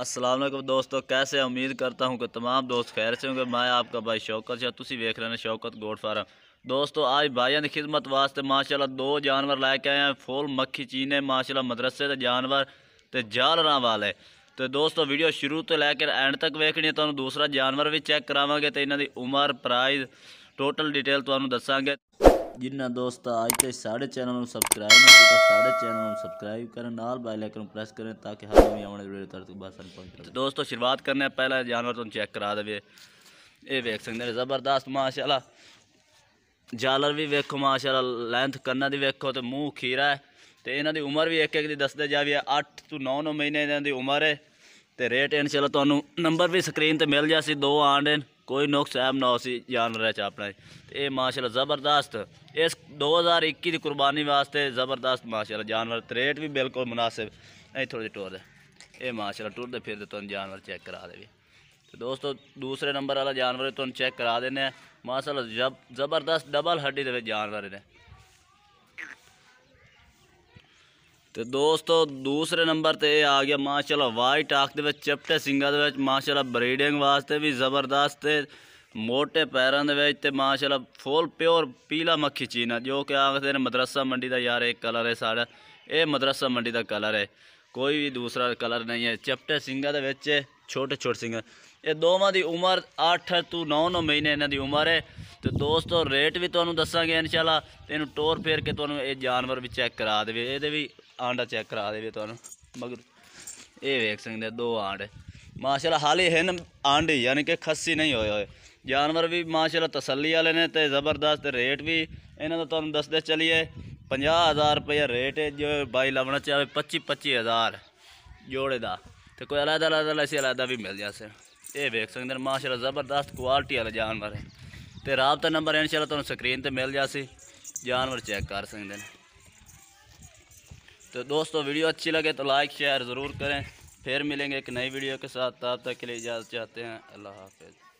السلام علیکم دوستو کیسے امید کرتا ہوں کہ تمام دوست خیر سے ہوں گے میں آپ کا بھائی شوکت شاہ تسی ویکھ رہے ہیں شوکت گوٹ فارم دوستو آج بھائی کی خدمت واسطے ماشاءاللہ دو جانور لے کے آئے ہیں فول مکھی چینے ماشاءاللہ مدرسے ماشاء جانور تے جال جالر والے تے دوستو ویڈیو شروع تو لے کر اینڈ تک ویکنی ہے تو دوسرا جانور بھی چیک کرا دی عمر پرائز ٹوٹل ڈیٹیل تھی دسا گے ਜਿਨ੍ਹਾਂ ਦੋਸਤਾਂ ਅੱਜ ਤੇ ਸਾਡੇ ਚੈਨਲ ਨੂੰ ਸਬਸਕ੍ਰਾਈਬ ਨਹੀਂ ਕੀਤਾ ਸਾਡੇ ਚੈਨਲ ਨੂੰ ਸਬਸਕ੍ਰਾਈਬ ਕਰਨ ਨਾਲ ਬੈਲ ਆਈਕਨ ਪ੍ਰੈਸ ਕਰੇ ਤਾਂ ਕਿ ਹਰ ਨਵੀਂ ਆਉਣ ਵਾਲੀ ਵੀਡੀਓ ਤੱਕ ਬਾਅਦ ਸਾਨੂੰ ਪਹੁੰਚੇ ਦੋਸਤੋ ਸ਼ੁਰੂਆਤ ਕਰਨੇ ਪਹਿਲਾਂ ਜਾਨਵਰ ਤੋਂ ਚੈੱਕ ਕਰਾ ਦੇਵੇ ਇਹ ਵੇਖ ਸਕਦੇ ਨੇ ਜ਼ਬਰਦਸਤ ਮਾਸ਼ਾਅੱਲਾ ਜਾਲਰ ਵੀ ਵੇਖੋ ਮਾਸ਼ਾਅੱਲਾ ਲੈਂਥ ਕੰਨਾਂ ਦੀ ਵੇਖੋ ਤੇ ਮੂੰਹ ਖੀਰਾ ਹੈ ਤੇ ਇਹਨਾਂ ਦੀ ਉਮਰ ਵੀ ਇੱਕ ਇੱਕ ਦੀ ਦੱਸਦੇ ਜਾਵੇ 8 ਤੋਂ 9 9 ਮਹੀਨੇ ਦੀ ਉਮਰ ਹੈ ਤੇ ਰੇਟ ਇਨਸ਼ਾਅੱਲਾ ਤੁਹਾਨੂੰ ਨੰਬਰ ਵੀ ਸਕਰੀਨ ਤੇ ਮਿਲ ਜਾਸੀ ਦੋ ਆਂਡੇ کوئی نقصان نہ ہو اسی جانور چ اپنا یہ ماشاءاللہ زبردست اس دو ہزار اکی کی قربانی واسطے زبردست ماشاءاللہ جانور تریٹ بھی بالکل مناسب جی اے تھوڑے ٹر ماشا ٹرتے پھرتے تھن جانور چیک کرا دے دیں دوستو دوسرے نمبر والا جانور تہن چیک کرا ماشاءاللہ زبردست ڈبل ہڈی دے جانور ਤੇ ਦੋਸਤੋ ਦੂਸਰੇ ਨੰਬਰ ਤੇ ਆ ਗਿਆ ਮਾਸ਼ਾਅੱਲਾ ਵਾਈਟ ਆਖ ਦੇ ਵਿੱਚ ਚਪਟੇ ਸਿੰਗਾ ਦੇ ਵਿੱਚ ਮਾਸ਼ਾਅੱਲਾ ਬਰੀਡਿੰਗ ਵਾਸਤੇ ਵੀ ਜ਼ਬਰਦਸਤ ਤੇ ਮੋਟੇ ਪੈਰਾਂ ਦੇ ਵਿੱਚ ਤੇ ਮਾਸ਼ਾਅੱਲਾ ਫੁੱਲ ਪਿਓਰ ਪੀਲਾ ਮੱਖੀ ਚੀਨਾ ਜੋ ਕਿ ਆਖਦੇ ਨੇ ਮਦਰਸਾ ਮੰਡੀ ਦਾ ਯਾਰ ਇੱਕ ਕਲਰ ਹੈ ਸਾਡਾ ਇਹ ਮਦਰਸਾ ਮੰਡੀ ਦਾ ਕਲਰ ਹੈ ਕੋਈ ਵੀ ਦੂਸਰਾ ਕਲਰ ਨਹੀਂ ਹੈ ਚਪਟੇ ਸਿੰਗਾ ਦੇ ਵਿੱਚ ਛੋਟੇ ਛੋਟੇ ਸਿੰਗਾ ਇਹ ਦੋਵਾਂ ਦੀ ਉਮਰ 8 ਤੋਂ 9-9 ਮਹੀਨੇ ਇਹਨਾਂ ਦੀ ਉਮਰ ਹੈ ਤੇ ਦੋਸਤੋ ਰੇਟ ਵੀ ਤੁਹਾਨੂੰ ਦੱਸਾਂਗੇ ਇਨਸ਼ਾਅੱਲਾ ਤੇ ਇਹਨੂੰ ਟੋਰ ਫੇਰ ਕੇ ਤੁਹਾਨੂੰ ਇਹ ਜਾਨਵਰ ਵੀ ਚੈੱਕ ਕਰਾ ਦੇਵੇ ਇਹਦੇ ਵੀ آنڈا چیک کرا دے تو مگر یہ ویک سکتے دو آنڈ ماشاء اللہ ہالی ہین آنڈی یعنی کہ خصے نہیں ہوئے ہوئے جانور بھی ماشاء اللہ تسلی والے نے تو زبردست ریٹ بھی یہاں تو تم دس دے چلیے پناہ ہزار روپیہ ریٹ جو بائی لونا چاہے پچی پچی ہزار جوڑے دے کوئی علادہ الادا لاسی علادہ بھی مل جائے یہ ویکھ سکتے ہیں ماشاء اللہ زبردست کوالٹی والے جانور رابطہ نمبر ان شاء اللہ تو سکرین مل جائے جانور چیک کر سکتے ہیں تو دوستو ویڈیو اچھی لگے تو لائک شیئر ضرور کریں پھر ملیں گے ایک نئی ویڈیو کے ساتھ تب تک کے لیے اجازت چاہتے ہیں اللہ حافظ